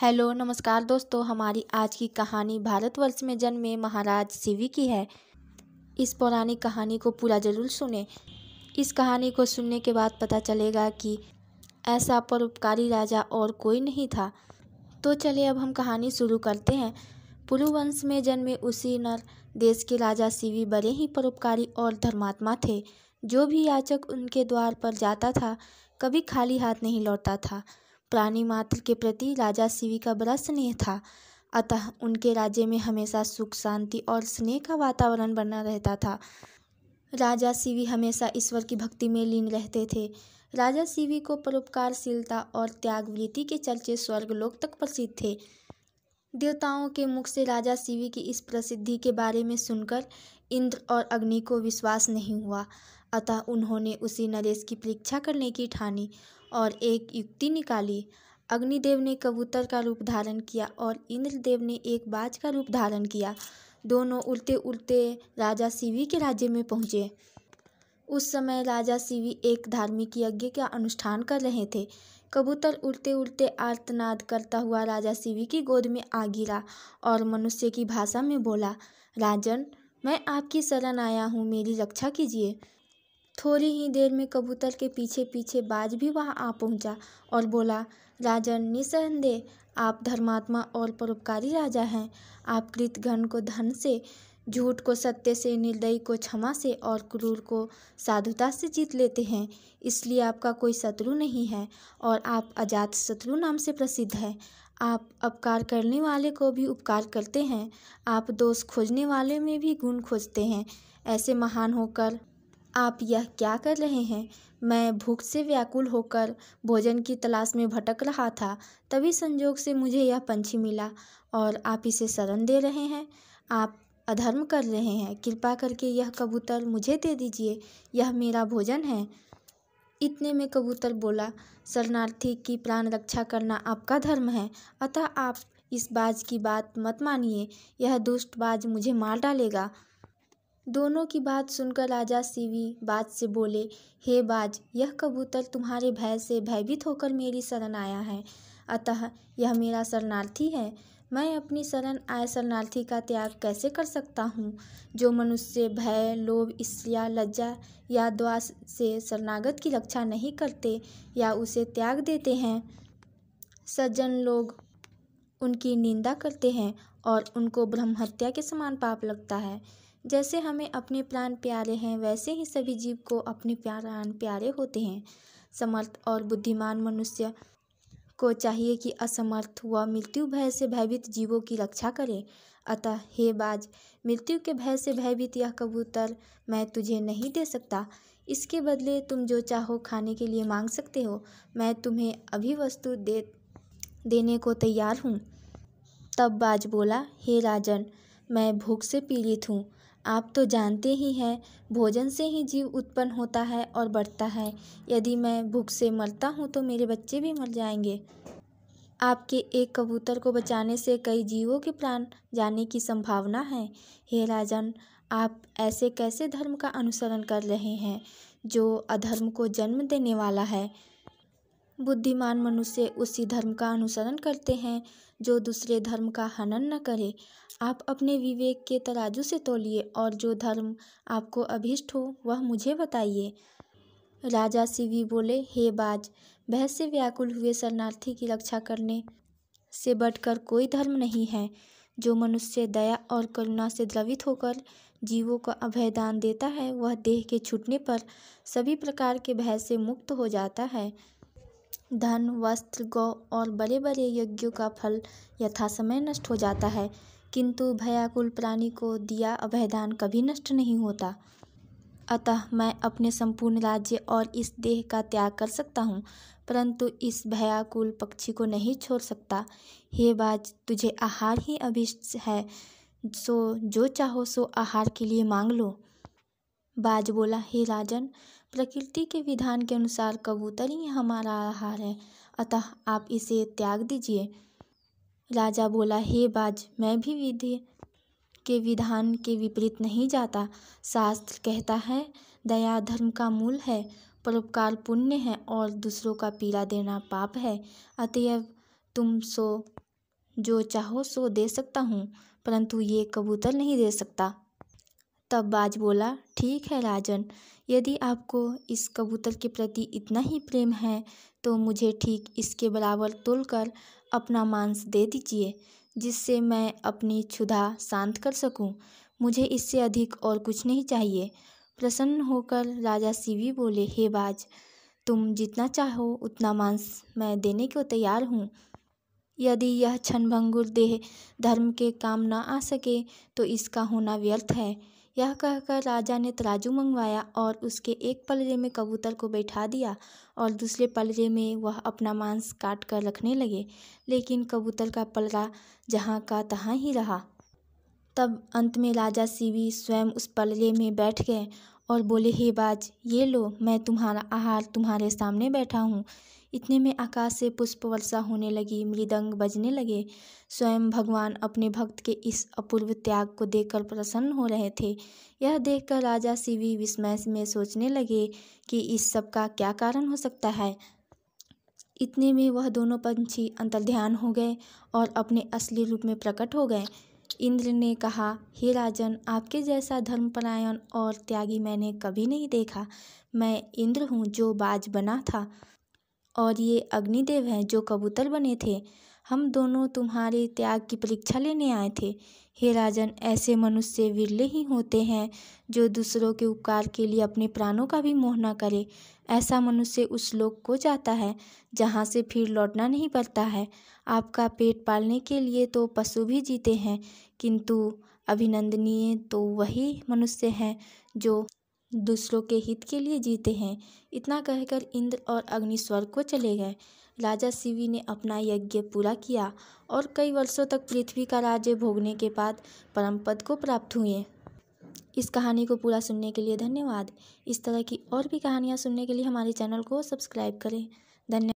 hello नमस्कार दोस्तों हमारी आज की कहानी भारतवर्ष में जन्मे महाराज शिवी की है इस पौराणिक कहानी को पूरा ज़रूर सुने इस कहानी को सुनने के बाद पता चलेगा कि ऐसा परोपकारी राजा और कोई नहीं था तो चलिए अब हम कहानी शुरू करते हैं पुरुवंश में जन्मे उसी नर देश के राजा शिवी बड़े ही परोपकारी और धर्मात्मा थे जो भी याचक उनके द्वार पर जाता था कभी खाली हाथ नहीं लौटता था प्राणी मात्र के प्रति राजा शिवी का बड़ा स्नेह था अतः उनके राज्य में हमेशा सुख शांति और स्नेह का वातावरण बना रहता था राजा शिवी हमेशा ईश्वर की भक्ति में लीन रहते थे राजा शिवी को परोपकारशीलता और त्यागवृत्ति के के स्वर्ग स्वर्गलोक तक प्रसिद्ध थे देवताओं के मुख से राजा शिवी की इस प्रसिद्धि के बारे में सुनकर इंद्र और अग्नि को विश्वास नहीं हुआ अतः उन्होंने उसी नरेश की परीक्षा करने की ठानी और एक युक्ति निकाली अग्निदेव ने कबूतर का रूप धारण किया और इंद्रदेव ने एक बाज का रूप धारण किया दोनों उड़ते उड़ते राजा शिवी के राज्य में पहुँचे उस समय राजा शिवी एक धार्मिक यज्ञ का अनुष्ठान कर रहे थे कबूतर उड़ते उड़ते आर्तनाद करता हुआ राजा शिवी की गोद में आ गिरा और मनुष्य की भाषा में बोला राजन मैं आपकी शरण आया हूँ मेरी रक्षा कीजिए थोड़ी ही देर में कबूतर के पीछे पीछे बाज भी वहाँ आ पहुँचा और बोला राजन निसंदेह आप धर्मात्मा और परोपकारी राजा हैं आप घन को धन से झूठ को सत्य से निर्दयी को क्षमा से और क्रूर को साधुता से जीत लेते हैं इसलिए आपका कोई शत्रु नहीं है और आप अजात शत्रु नाम से प्रसिद्ध है आप अपकार करने वाले को भी उपकार करते हैं आप दोष खोजने वाले में भी गुण खोजते हैं ऐसे महान होकर आप यह क्या कर रहे हैं मैं भूख से व्याकुल होकर भोजन की तलाश में भटक रहा था तभी संजोग से मुझे यह पंछी मिला और आप इसे शरण दे रहे हैं आप अधर्म कर रहे हैं कृपा करके यह कबूतर मुझे दे दीजिए यह मेरा भोजन है इतने में कबूतर बोला शरणार्थी की प्राण रक्षा करना आपका धर्म है अतः आप इस बाज की बात मत मानिए यह दुष्ट बाज मुझे मार डालेगा दोनों की बात सुनकर राजा सीवी बाज से बोले हे बाज यह कबूतर तुम्हारे भय से भयभीत होकर मेरी शरण आया है अतः यह मेरा शरणार्थी है मैं अपनी शरण आय शरणार्थी का त्याग कैसे कर सकता हूँ जो मनुष्य भय लोभ ईर्ष्या लज्जा या द्वास से शरणागत की रक्षा नहीं करते या उसे त्याग देते हैं सज्जन लोग उनकी निंदा करते हैं और उनको ब्रह्म हत्या के समान पाप लगता है जैसे हमें अपने प्राण प्यारे हैं वैसे ही सभी जीव को अपने प्राण प्यारे होते हैं समर्थ और बुद्धिमान मनुष्य को चाहिए कि असमर्थ व मृत्यु भय से भयभीत जीवों की रक्षा करें अतः हे बाज मृत्यु के भय से भयभीत यह कबूतर मैं तुझे नहीं दे सकता इसके बदले तुम जो चाहो खाने के लिए मांग सकते हो मैं तुम्हें अभी वस्तु दे देने को तैयार हूँ तब बाज बोला हे राजन मैं भूख से पीड़ित हूँ आप तो जानते ही हैं भोजन से ही जीव उत्पन्न होता है और बढ़ता है यदि मैं भूख से मरता हूँ तो मेरे बच्चे भी मर जाएंगे आपके एक कबूतर को बचाने से कई जीवों के प्राण जाने की संभावना है हे राजन आप ऐसे कैसे धर्म का अनुसरण कर रहे हैं जो अधर्म को जन्म देने वाला है बुद्धिमान मनुष्य उसी धर्म का अनुसरण करते हैं जो दूसरे धर्म का हनन न करे आप अपने विवेक के तराजू से तोलिए और जो धर्म आपको अभिष्ट हो वह मुझे बताइए राजा शिवी बोले हे बाज बहस से व्याकुल हुए शरणार्थी की रक्षा करने से बढ़कर कोई धर्म नहीं है जो मनुष्य दया और करुणा से द्रवित होकर जीवों को अभयदान देता है वह देह के छूटने पर सभी प्रकार के भय से मुक्त हो जाता है धन वस्त्र गौ और बड़े बड़े यज्ञों का फल यथासमय नष्ट हो जाता है किंतु भयाकुल प्राणी को दिया अभयदान कभी नष्ट नहीं होता अतः मैं अपने संपूर्ण राज्य और इस देह का त्याग कर सकता हूँ परंतु इस भयाकुल पक्षी को नहीं छोड़ सकता हे बाज तुझे आहार ही अभिष्ट है सो जो चाहो सो आहार के लिए मांग लो बाज बोला हे राजन प्रकृति के विधान के अनुसार कबूतर ही हमारा आहार है अतः आप इसे त्याग दीजिए राजा बोला हे बाज मैं भी विधि के विधान के विपरीत नहीं जाता शास्त्र कहता है दया धर्म का मूल है परोपकार पुण्य है और दूसरों का पीड़ा देना पाप है अतएव तुम सो जो चाहो सो दे सकता हूँ परंतु ये कबूतर नहीं दे सकता तब बाज बोला ठीक है राजन यदि आपको इस कबूतर के प्रति इतना ही प्रेम है तो मुझे ठीक इसके बराबर तोलकर अपना मांस दे दीजिए जिससे मैं अपनी क्षुधा शांत कर सकूं मुझे इससे अधिक और कुछ नहीं चाहिए प्रसन्न होकर राजा शिवी बोले हे बाज तुम जितना चाहो उतना मांस मैं देने को तैयार हूँ यदि यह क्षणभंगुर देह धर्म के काम न आ सके तो इसका होना व्यर्थ है यह कहकर राजा ने तराजू मंगवाया और उसके एक पलरे में कबूतर को बैठा दिया और दूसरे पलरे में वह अपना मांस काट कर रखने लगे लेकिन कबूतर का पलरा जहाँ का तहाँ ही रहा तब अंत में राजा सीवी स्वयं उस पलरे में बैठ गए और बोले हे बाज ये लो मैं तुम्हारा आहार तुम्हारे सामने बैठा हूँ इतने में आकाश से पुष्प वर्षा होने लगी मृदंग बजने लगे स्वयं भगवान अपने भक्त के इस अपूर्व त्याग को देखकर प्रसन्न हो रहे थे यह देखकर राजा शिवी विस्मय में सोचने लगे कि इस सब का क्या कारण हो सकता है इतने में वह दोनों पंछी अंतर्ध्यान हो गए और अपने असली रूप में प्रकट हो गए इंद्र ने कहा हे राजन आपके जैसा धर्मपरायण और त्यागी मैंने कभी नहीं देखा मैं इंद्र हूँ जो बाज बना था और ये अग्निदेव हैं जो कबूतर बने थे हम दोनों तुम्हारे त्याग की परीक्षा लेने आए थे हे राजन ऐसे मनुष्य विरले ही होते हैं जो दूसरों के उपकार के लिए अपने प्राणों का भी मोह न करे ऐसा मनुष्य उस लोक को जाता है जहाँ से फिर लौटना नहीं पड़ता है आपका पेट पालने के लिए तो पशु भी जीते हैं किंतु अभिनंदनीय तो वही मनुष्य हैं जो दूसरों के हित के लिए जीते हैं इतना कहकर इंद्र और अग्नि स्वर्ग को चले गए राजा शिवी ने अपना यज्ञ पूरा किया और कई वर्षों तक पृथ्वी का राज्य भोगने के बाद परम पद को प्राप्त हुए इस कहानी को पूरा सुनने के लिए धन्यवाद इस तरह की और भी कहानियाँ सुनने के लिए हमारे चैनल को सब्सक्राइब करें धन्यवाद